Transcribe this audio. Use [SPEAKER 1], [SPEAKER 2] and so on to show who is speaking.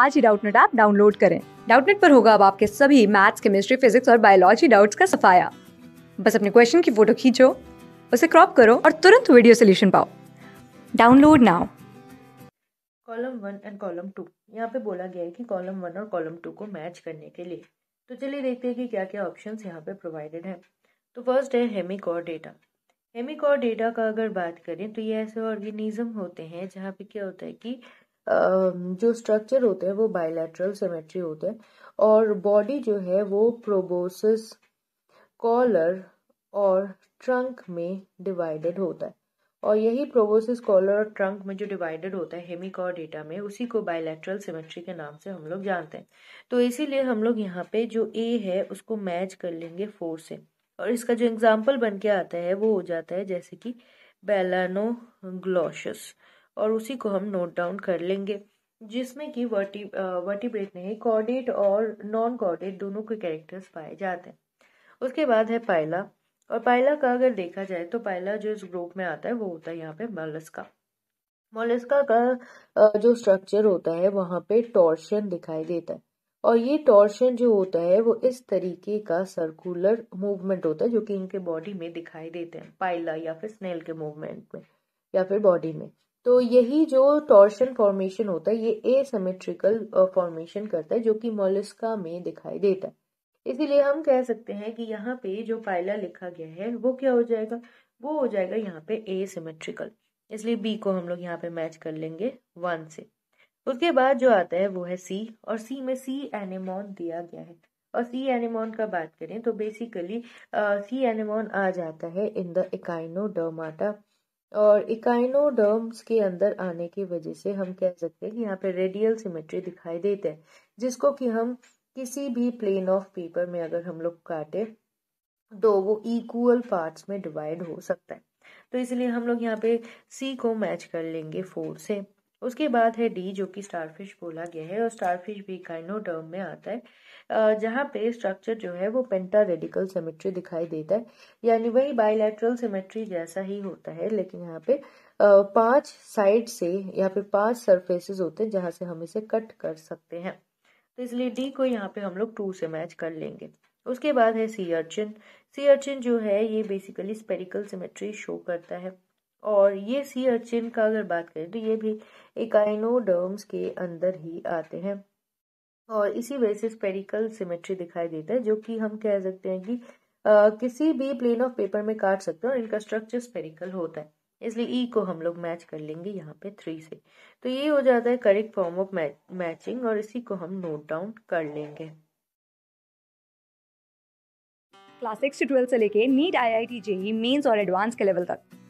[SPEAKER 1] आज ही Doubtnut app download करें डाउटनेट पर होगा अब आपके सभी मैथ्स केमिस्ट्री फिजिक्स और बायोलॉजी डाउट्स का सफाया बस अपने क्वेश्चन की फोटो खींचो उसे क्रॉप करो और तुरंत वीडियो सोल्यूशन पाओ download now
[SPEAKER 2] column one and column two यहाँ पे बोला गया है कि कॉलम वन और कॉलम टू को मैच करने के लिए तो चलिए देखते हैं कि क्या क्या ऑप्शन यहाँ पे प्रोवाइडेड तो है तो फर्स्ट है हेमिक और डेटा हेमिक और डेटा का अगर बात करें तो ये ऐसे ऑर्गेनिज्म होते हैं जहाँ पे क्या होता है कि जो स्ट्रक्चर होते हैं वो बायोलेट्रल सिमेट्री होते हैं और बॉडी जो है वो प्रोबोसिस कॉलर और ट्रंक में डिवाइडेड होता है और यही प्रोबोसिस कॉलर और ट्रंक में जो डिवाइडेड होता है हेमिकॉर्डेटा में उसी को बायोलेट्रल सिमेट्री के नाम से हम लोग जानते हैं तो इसीलिए हम लोग यहाँ पे जो ए है उसको मैच कर लेंगे फोर से और इसका जो एग्जाम्पल बन के आता है वो हो जाता है जैसे कि बेलानोग्लोशस और उसी को हम नोट डाउन कर लेंगे जिसमें कि वर्टी वर्टिब्रेट नहीं कॉर्डेट और नॉन कॉर्डेट दोनों के कैरेक्टर्स पाए जाते हैं उसके बाद है पायला और पायला का अगर देखा जाए तो पायला जो इस ग्रुप में आता है वो होता है यहाँ पे मोलस्का मोलस्का का जो स्ट्रक्चर होता है वहाँ पे टॉर्शन दिखाई देता है और ये टॉर्शन जो होता है वो इस तरीके का सर्कुलर मूवमेंट होता है जो कि इनके बॉडी में दिखाई देते हैं पाइला या फिर स्नेल के मूवमेंट में या फिर बॉडी में तो यही जो टॉर्शन फॉर्मेशन होता है ये एसिमेट्रिकल फॉर्मेशन करता है जो कि मोलस्का में दिखाई देता है इसीलिए हम कह सकते हैं कि यहाँ पे जो पायला लिखा गया है वो क्या हो जाएगा वो हो जाएगा यहाँ पे एसिमेट्रिकल इसलिए बी को हम लोग यहाँ पे मैच कर लेंगे वन से उसके बाद जो आता है वो है सी और सी में सी एनेमोन दिया गया है और सी एनेमोन का बात करें तो बेसिकली सी एनेमोन आ जाता है इन द इकाइनोडर्माटा और इकाइनोडर्म्स के अंदर आने की वजह से हम कह सकते हैं कि यहाँ पे रेडियल सिमेट्री दिखाई देते हैं जिसको कि हम किसी भी प्लेन ऑफ पेपर में अगर हम लोग काटे तो वो इक्वल पार्ट्स में डिवाइड हो सकता है तो इसलिए हम लोग यहाँ पे सी को मैच कर लेंगे फोर से उसके बाद है डी जो कि स्टारफिश बोला गया है और स्टारफिश भी काइनोडर्म में आता है जहाँ पे स्ट्रक्चर जो है वो पेंटा रेडिकल सिमेट्री दिखाई देता है यानी वही बायोलैटरल सिमेट्री जैसा ही होता है लेकिन यहाँ पे पांच साइड से या फिर पांच सरफेसेस होते हैं जहाँ से हम इसे कट कर सकते हैं तो इसलिए डी को यहाँ पे हम लोग टू से मैच कर लेंगे उसके बाद है सी अर्चिन सी अर्चिन जो है ये बेसिकली स्पेरिकल सिमेट्री शो करता है और ये सी अर्चिन का अगर बात करें तो ये भी इकाइनोडर्म्स के अंदर ही आते हैं और इसी वजह से स्पेरिकल सिमेट्री दिखाई देता है जो कि हम कह सकते हैं कि आ, किसी भी प्लेन ऑफ पेपर में काट सकते हैं और इनका स्ट्रक्चर स्पेरिकल होता है इसलिए ई e को हम लोग मैच कर लेंगे यहाँ पे थ्री से तो ये हो जाता है करेक्ट फॉर्म ऑफ मैचिंग और इसी को हम नोट डाउन कर लेंगे
[SPEAKER 1] क्लास सिक्स से ट्वेल्थ से लेके NEET I I T JEE mains और एडवांस के लेवल तक